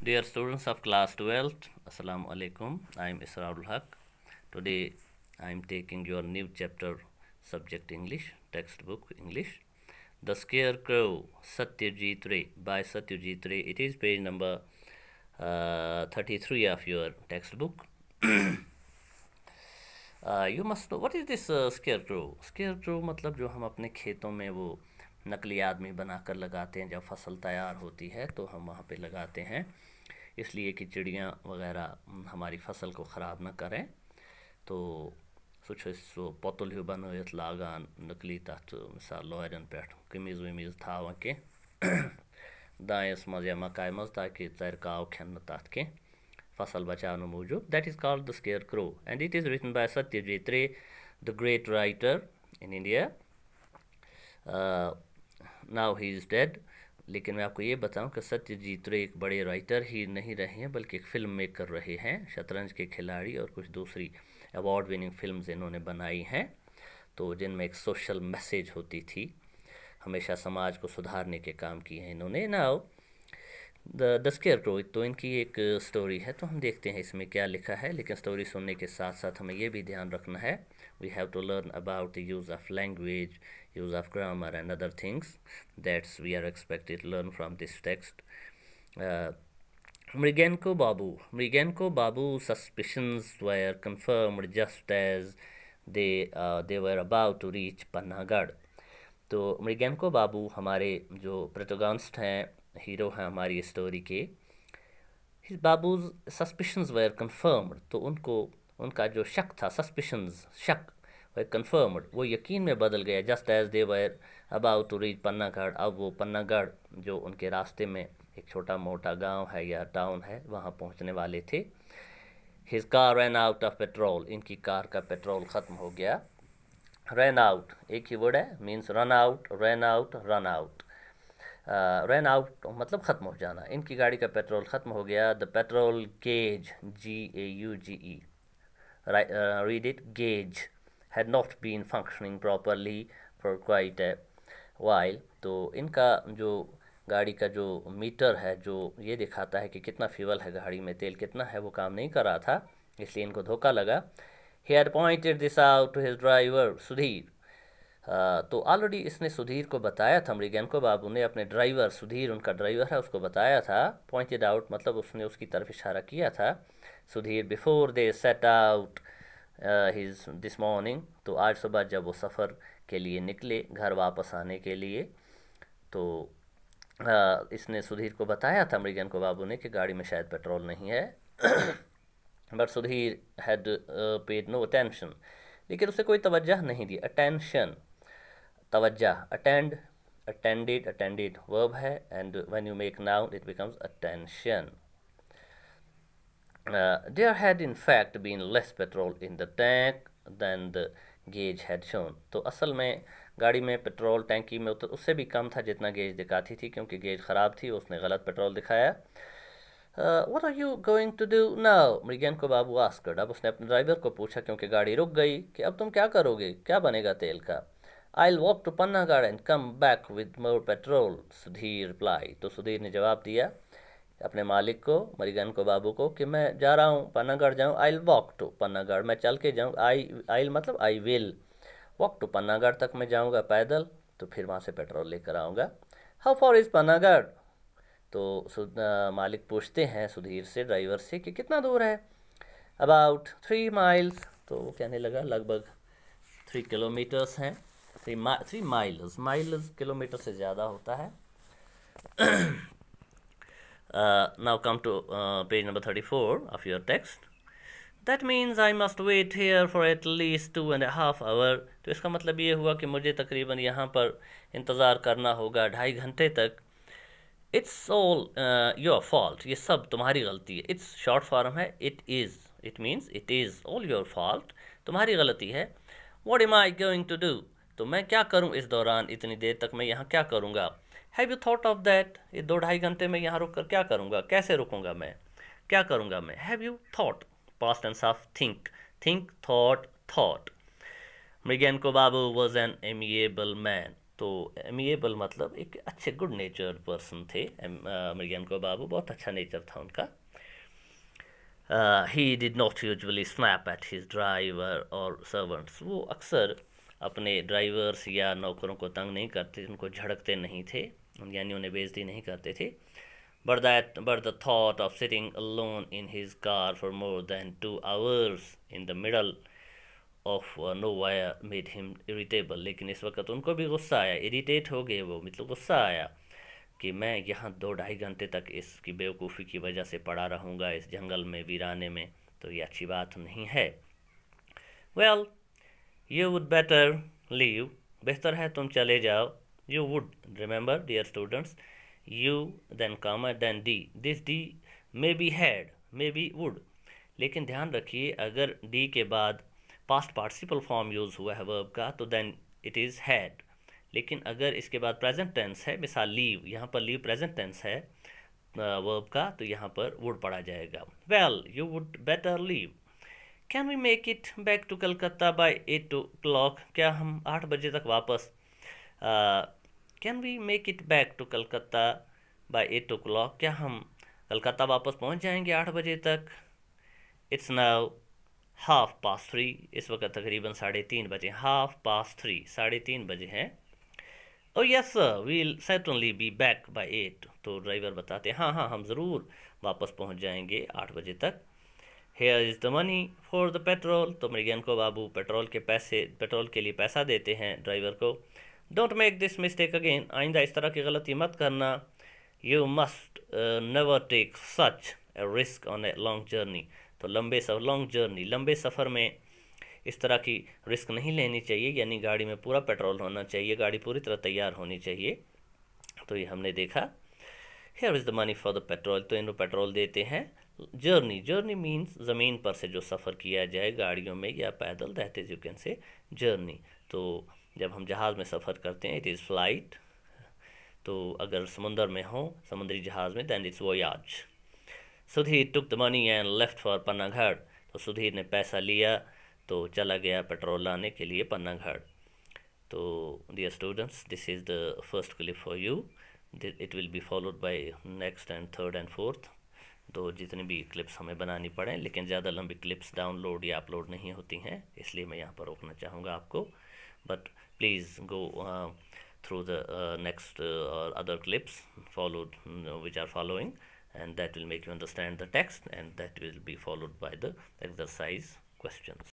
Dear students of class 12th, Assalamu alaikum. I am Israrul Haq. Today I am taking your new chapter subject English, textbook English. The Scarecrow Satyajit Ray by Satyajit Ray. It is page number uh, 33 of your textbook. uh, you must know what is this uh, scarecrow? Scarecrow मतलब जो हम अपने खेतों में वो नकली आदमी बनाकर लगाते हैं जब फसल तैयार होती है तो हम वहाँ पे लगाते हैं इसलिए कि चिड़ियाँ वगैरह हमारी फसल को ख़राब ना करें तो सो पोतुल बनो ये लागान नकली तथ मिसाल लोरन पे कमीज वमीज थावान कह दाएस मज या मकाय मज ताकि चर खेन तथ कह फसल बचाने मूजूब that is called the scarecrow and it is written by Satyajit Ray the great writer in India now he is dead लेकिन मैं आपको ये बताऊं कि सत्यजीत रे एक बड़े राइटर ही नहीं रहे हैं बल्कि एक फिल्म मेकर रहे हैं शतरंज के खिलाड़ी और कुछ दूसरी अवार्ड विनिंग फिल्म इन्होंने बनाई हैं तो जिनमें एक सोशल मैसेज होती थी हमेशा समाज को सुधारने के काम किए हैं इन्होंने नाव द द क्रो तो इनकी एक स्टोरी है तो हम देखते हैं इसमें क्या लिखा है लेकिन स्टोरी सुनने के साथ साथ हमें ये भी ध्यान रखना है we have to learn about the use of language use of grammar and other things that we are expected to learn from this text uh, Mrigenko Babu. Mrigenko Babu's suspicions were confirmed just as they uh, they were about to reach Panagad. तो मृगेनको बाबू हमारे जो प्रोटोगॉनिस्ट हैं hero हैं हमारी story के his Babu's suspicions were confirmed तो उनको उनका जो शक था सस्पिशंस शक were वो यकीन में बदल गया just as they were about to reach Pannagarh अब वो पन्नागढ़ जो उनके रास्ते में एक छोटा मोटा गांव है या टाउन है वहाँ पहुँचने वाले थे his car ran out of petrol इनकी कार का पेट्रोल ख़त्म हो गया रन आउट एक ही वर्ड है means run out run out run out run out मतलब ख़त्म हो जाना इनकी गाड़ी का पेट्रोल ख़त्म हो गया the petrol gauge G A U G E read it gauge had not been functioning properly for quite a while तो इनका जो गाड़ी का जो मीटर है जो ये दिखाता है कि कितना फ्यूल है गाड़ी में तेल कितना है वो काम नहीं कर रहा था इसलिए इनको धोखा लगा ही had pointed this out to his driver Sudhir तो ऑलरेडी इसने सुधीर को बताया था मृगैन को बाबू ने अपने ड्राइवर सुधीर उनका ड्राइवर है उसको बताया था पॉइंटेड आउट मतलब उसने उसकी तरफ इशारा किया था Sudhir before they set out his this morning तो आज सुबह जब वो सफ़र के लिए निकले घर वापस आने के लिए तो आ, इसने सुधीर को बताया था मृगन को बाबू ने कि गाड़ी में शायद पेट्रोल नहीं है but Sudhir had paid no attention लेकिन उसे कोई तवज्जह नहीं दी अटेंशन तवज्जा अटेंड अटेंडेड अटेंडेड वर्ब है and when you make noun it becomes attention Uh, there had in fact been less petrol in the tank than the gauge had shown तो असल में गाड़ी में पेट्रोल टैंकी में उतर उससे भी कम था जितना गेज दिखाती थी क्योंकि गेज ख़राब थी उसने गलत पेट्रोल दिखाया what are you going to do now Mrigan को बाबू आस्कर्ड अब उसने अपने ड्राइवर को पूछा क्योंकि गाड़ी रुक गई कि अब तुम क्या करोगे क्या बनेगा तेल का I walk to Panagarh and come back with more petrol Sudhir reply तो सुधीर ने जवाब दिया अपने मालिक को मरीगन को बाबू को कि मैं जा रहा हूँ पन्नागढ़ जाऊँ आई वॉक टू पन्नागढ़ मैं चल के जाऊँ आई आई मतलब I will walk to Panagarh तक मैं जाऊँगा पैदल तो फिर वहाँ से पेट्रोल लेकर आऊँगा हाउ फॉर इज़ पन्नागढ़ तो मालिक पूछते हैं सुधीर से ड्राइवर से कि कितना दूर है अबाउट थ्री माइल्स तो वो कहने लगा लगभग थ्री किलोमीटर्स हैं three three miles miles kilometre से ज़्यादा होता है Uh, now come to uh, page number 34 of your text. That means I must wait here for at least two and a half hour. तो इसका मतलब ये हुआ कि मुझे तकरीबन यहाँ पर इंतज़ार करना होगा ढाई घंटे तक इट्स ऑल योर फॉल्ट ये सब तुम्हारी गलती है इट्स शॉर्ट फॉर्म है it is it means it is all your fault तुम्हारी गलती है what am I going to do तो मैं क्या करूँ इस दौरान इतनी देर तक मैं यहाँ क्या करूँगा have you thought of that ये दो ढाई घंटे में यहाँ रुक कर क्या करूँगा कैसे रुकूँगा मैं क्या करूँगा मैं have you thought past and of think think thought thought को बाबू वॉज एन एमिएबल मैन तो एमिएबल मतलब एक अच्छे गुड नेचर पर्सन थे को बाबू बहुत अच्छा नेचर था उनका he did not usually snap at his driver और सर्वेंट्स वो अक्सर अपने ड्राइवर्स या नौकरों को तंग नहीं करते उनको झड़कते नहीं थे ज्ञानियों ने बेजती नहीं करते थे but that but the thought of sitting alone in his car for more than two hours in the middle of nowhere made him irritable लेकिन इस वक्त उनको भी गुस्सा आया इरिटेट हो गए वो मतलब गुस्सा आया कि मैं यहाँ दो ढाई घंटे तक इसकी बेवकूफ़ी की वजह से पड़ा रहूँगा इस जंगल में वीराने में तो ये अच्छी बात नहीं है well you would better leave बेहतर है तुम चले जाओ you would remember dear students you then comma then d this d may be had may be would लेकिन ध्यान रखिए अगर d के बाद पास्ट पार्टिसिपल फॉर्म यूज़ हुआ है वर्ब का तो देन इट इज़ हैड लेकिन अगर इसके बाद प्रेजेंट टेंस है मिसाल लीव यहाँ पर लीव प्रेजेंट टेंस है वर्ब का तो यहाँ पर वुड पढ़ा जाएगा well you would better leave can we make it back to Calcutta by eight o'clock क्या हम आठ बजे तक वापस uh, can we make it back to Calcutta by eight o'clock क्या हम कलकत्ता वापस पहुंच जाएंगे आठ बजे तक it's now half past three इस वक्त तकरीबन साढ़े तीन बजे हाफ पास थ्री साढ़े तीन बजे हैं और yes sir we'll certainly be back by eight तो ड्राइवर बताते हैं हाँ हाँ हम ज़रूर वापस पहुंच जाएंगे आठ बजे तक here is the money for the petrol तो मृगन को बाबू पेट्रोल के पैसे पेट्रोल के लिए पैसा देते हैं ड्राइवर को don't make this mistake again आइंदा इस तरह की गलती मत करना you must never take such a risk on a long journey तो लंबे सफ़र लॉन्ग जर्नी लंबे सफ़र में इस तरह की रिस्क नहीं लेनी चाहिए यानी गाड़ी में पूरा पेट्रोल होना चाहिए गाड़ी पूरी तरह तैयार होनी चाहिए तो ये हमने देखा here is the money for the petrol तो इनको पेट्रोल देते हैं जर्नी जर्नी मीन्स ज़मीन पर से जो सफ़र किया जाए गाड़ियों में या पैदल that is you can say journey तो जब हम जहाज़ में सफ़र करते हैं इट इज़ फ्लाइट तो अगर समुंदर में हो समुद्री जहाज़ में then it's voyage Sudhir took the money and left for Pannaghat तो सुधीर ने पैसा लिया तो चला गया पेट्रोल लाने के लिए पन्नाघाट तो dear students this is the first clip for you it will be followed by next and third and fourth तो जितनी भी क्लिप्स हमें बनानी पड़े लेकिन ज़्यादा लंबी क्लिप्स डाउनलोड या अपलोड नहीं होती हैं इसलिए मैं यहाँ पर रोकना चाहूँगा आपको but please go through the next और other clips follow which are following and that will make you understand the text and that will be followed by the exercise question